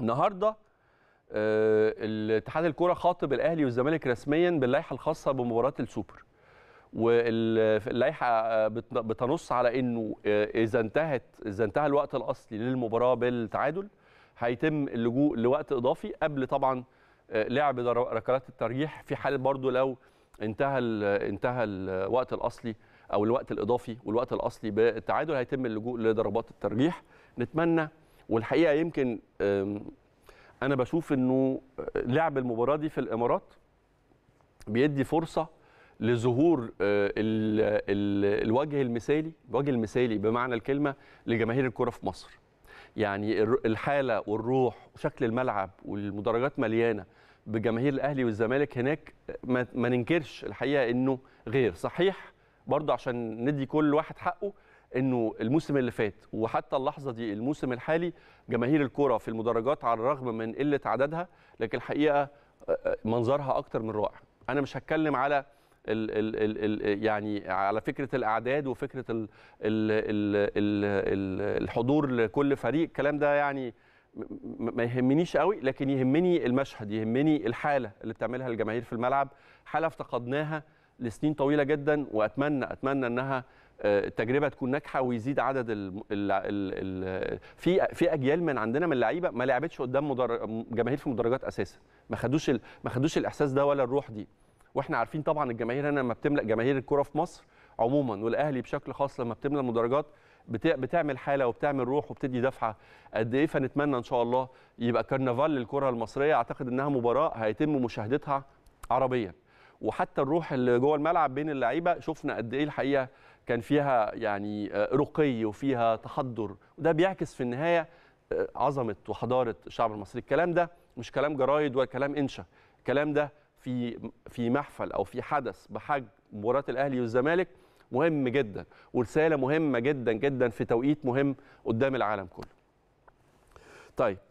النهارده آه، الاتحاد الكوره خاطب الاهلي والزمالك رسميا باللائحه الخاصه بمباراه السوبر واللائحه آه، بتنص على انه آه، اذا انتهت اذا انتهى الوقت الاصلي للمباراه بالتعادل هيتم اللجوء لوقت اضافي قبل طبعا لعب ركلات الترجيح في حال برضو لو انتهى انتهى الوقت الاصلي او الوقت الاضافي والوقت الاصلي بالتعادل هيتم اللجوء لضربات الترجيح نتمنى والحقيقه يمكن انا بشوف انه لعب المباراه دي في الامارات بيدي فرصه لظهور آه، الوجه المثالي الوجه المثالي بمعنى الكلمه لجماهير الكره في مصر يعني الحاله والروح وشكل الملعب والمدرجات مليانه بجماهير الاهلي والزمالك هناك ما ننكرش الحقيقه انه غير صحيح برضه عشان ندي كل واحد حقه انه الموسم اللي فات وحتى اللحظه دي الموسم الحالي جماهير الكره في المدرجات على الرغم من قله عددها لكن الحقيقه آه، آه، منظرها اكتر من رائع انا مش هتكلم على الـ الـ الـ الـ يعني على فكره الاعداد وفكره الـ الـ الـ الـ الحضور لكل فريق الكلام ده يعني ما يهمنيش قوي لكن يهمني المشهد يهمني الحاله اللي بتعملها الجماهير في الملعب حاله افتقدناها لسنين طويله جدا واتمنى اتمنى انها آه، التجربه تكون ناجحه ويزيد عدد ال ال ال في في اجيال من عندنا من اللعيبه ما لعبتش قدام جماهير في مدرجات اساسا ما خدوش ما خدوش الاحساس ده ولا الروح دي واحنا عارفين طبعا الجماهير هنا لما بتملا جماهير الكره في مصر عموما والاهلي بشكل خاص لما بتملا المدرجات بتعمل حاله وبتعمل روح وبتدي دفعه قد ايه فنتمنى ان شاء الله يبقى كرنفال للكره المصريه اعتقد انها مباراه هيتم مشاهدتها عربيا وحتى الروح اللي جوه الملعب بين اللعيبه شفنا قد ايه الحقيقه كان فيها يعني آه، رقي وفيها تحضر وده بيعكس في النهايه آه، عظمه وحضاره الشعب المصري الكلام ده مش كلام جرايد ولا كلام انشا الكلام ده في في محفل او في حدث بحجم مباراه الاهلي والزمالك مهم جدا ورساله مهمه جدا جدا في توقيت مهم قدام العالم كله طيب